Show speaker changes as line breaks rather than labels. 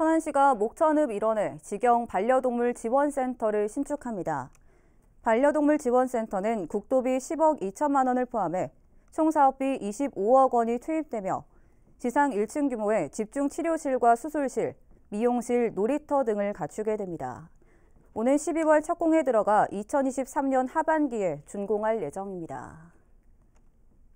천안시가 목천읍 일원에 직영 반려동물 지원센터를 신축합니다. 반려동물 지원센터는 국도비 10억 2천만 원을 포함해 총 사업비 25억 원이 투입되며 지상 1층 규모의 집중 치료실과 수술실, 미용실, 놀이터 등을 갖추게 됩니다. 오는 12월 첫공에 들어가 2023년 하반기에 준공할 예정입니다.